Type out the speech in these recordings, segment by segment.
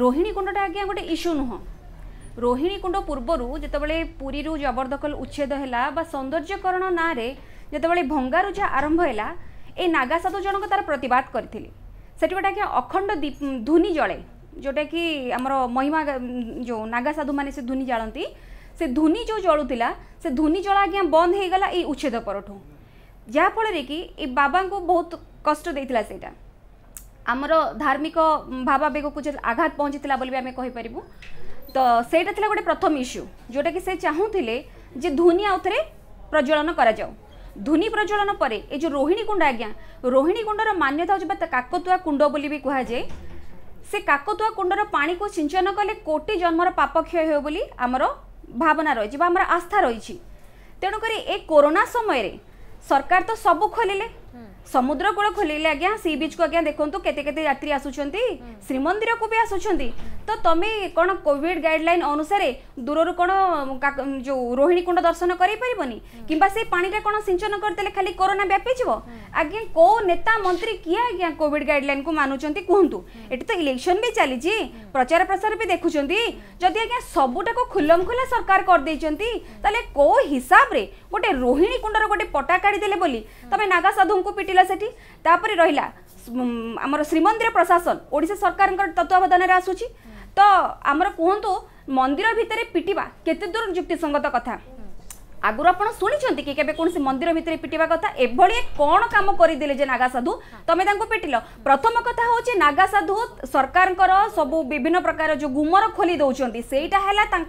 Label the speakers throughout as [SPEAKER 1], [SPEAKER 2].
[SPEAKER 1] ରୋହିଣୀ କୁଣ୍ଡଟା ଆଜ୍ଞା ଗୋଟେ ଇସ୍ୟୁ ନୁହଁ ରୋହିଣୀ କୁଣ୍ଡ ପୂର୍ବରୁ ଯେତେବେଳେ ପୁରୀରୁ ଜବରଦଖଲ ଉଚ୍ଛେଦ ହେଲା ବା ସୌନ୍ଦର୍ଯ୍ୟକରଣ ନାଁରେ ଯେତେବେଳେ ଭଙ୍ଗାରୁଜା ଆରମ୍ଭ ହେଲା এই নাগা সাধু জনক তার প্রতবাদ করে সেটি গোটে আজ্ঞা অখণ্ড ধূনি জলে যেটা কি আমার মহিমা যে নাগা সাধু মানে সে ধূনি জাঁতি সে ধূনি যে জলুলা সে ধূনি জল আজ্ঞা বন্ধ হয়ে গলা এই উচ্ছেদ পরঠু যাফলের কি এই বাবা বহুত কষ্ট দিয়েছিল সেইটা আমার ধার্মিক ভাবাবেগকু যে আঘাত পৌঁছি বলে আমি কইপারু তো সেইটা লাগে গোটে প্রথম ইস্যু যেটা কি সে চাহুলে যে ধোনি আউথরে প্রজ্বলন করা যাও ধোনি প্রজ্বলন পরে এই যে রোহিণী কুণ্ড আজ্ঞা রোহিণী কুণ্ডর মান্যতা হচ্ছে বা কাকতুয়া কুণ্ড বলে বি সে কাকতুয়া কুণ্ডর পাঁক সিঞ্চন কলে কোটি জন্মর পাপ ক্ষয় হয়ে বলে আমার ভাবনা রয়েছে বা আমার আস্থা রয়েছে তেণুকরি এই করোনা সময়ের সরকার তো সবু খোলিলে ସମୁଦ୍ର କୂଳ ଖୋଲିଲେ ଆଜ୍ଞା ସି ବିଚ୍ କୁ ଆଜ୍ଞା ଦେଖନ୍ତୁ କେତେ କେତେ ଯାତ୍ରୀ ଆସୁଛନ୍ତି ଶ୍ରୀମନ୍ଦିରକୁ ବି ଆସୁଛନ୍ତି ତ ତମେ କ'ଣ କୋଭିଡ ଗାଇଡଲାଇନ ଅନୁସାରେ ଦୂରରୁ କ'ଣ ଯୋଉ ରୋହିଣୀ କୁଣ୍ଡ ଦର୍ଶନ କରିପାରିବନି କିମ୍ବା ସେ ପାଣିରେ କ'ଣ ସିଞ୍ଚନ କରିଦେଲେ ଖାଲି କରୋନା ବ୍ୟାପିଯିବ ଆଜ୍ଞା କେଉଁ ନେତା ମନ୍ତ୍ରୀ କିଏ ଆଜ୍ଞା କୋଭିଡ୍ ଗାଇଡ୍ଲାଇନ୍କୁ ମାନୁଛନ୍ତି କୁହନ୍ତୁ ଏଠି ତ ଇଲେକ୍ସନ୍ ବି ଚାଲିଛି ପ୍ରଚାର ପ୍ରସାର ବି ଦେଖୁଛନ୍ତି ଯଦି ଆଜ୍ଞା ସବୁଟାକୁ ଖୁଲମ ଖୋଲା ସରକାର କରିଦେଇଛନ୍ତି ତାହେଲେ କେଉଁ ହିସାବରେ ଗୋଟେ ରୋହିଣୀ କୁଣ୍ଡର ଗୋଟେ ପଟା କାଢ଼ିଦେଲେ ବୋଲି ତମେ ନାଗା ସାଧୁଙ୍କୁ ପିଟିଲ ସେଠି ତାପରେ ରହିଲା ଆମର ଶ୍ରୀମନ୍ଦିର ପ୍ରଶାସନ ଓଡ଼ିଶା ସରକାରଙ୍କର ତତ୍ତ୍ୱାବଧାନରେ ଆସୁଛି ତ ଆମର କୁହନ୍ତୁ ମନ୍ଦିର ଭିତରେ ପିଟିବା କେତେ ଦୂର ଯୁକ୍ତିସଙ୍ଗତ କଥା আগর আপনার শুনেছেন কি কেবে কোণী মন্দির ভিতরে পিটিবা কথা এভাবে কোণ কাম করে দিলে যে নাগা সাধু তুমি তাঁকু পিটিল প্রথম কথা হচ্ছে নাগা সাধু সরকারকর সবু বিভিন্ন প্রকার যে গুমর খোলি দৌঁচান সেইটা হল তাঁর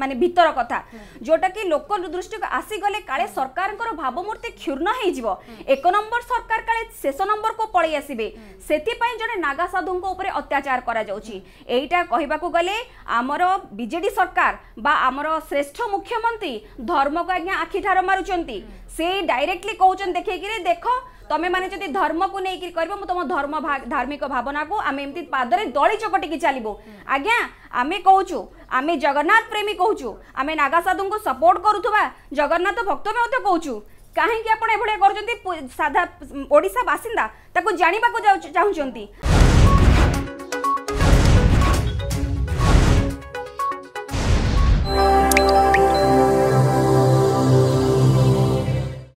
[SPEAKER 1] মানে ভিতর কথা যেটা কি লোক দৃষ্টি আসিগলে কালে সরকার ভাবমূর্তি ক্ষুণ্ণ হয়ে যাব এক নম্বর সরকার কালে শেষ নম্বর কু পলাই আসবে সেপাই জন নাগা সাধু উপরে অত্যাচার করা যাচ্ছে এইটা কহবাক গেলে আমার বিজেডি সরকার বা আমার শ্রেষ্ঠ মুখ্যমন্ত্রী ধর্মক आज्ञा आखि ठार मारुंट से डायरेक्टली कहते देखिए देख तुम मैंने धर्म को लेकिन कह तुम धर्म धार्मिक भावना को आम एमती पादर दली चपटिकी चलो आज्ञा आम कहचु आम जगन्नाथ प्रेमी कहचु आम नागा को सपोर्ट करुवा जगन्नाथ भक्त में कहचु कहीं साधा ओडा बासिंदा जाना चाहते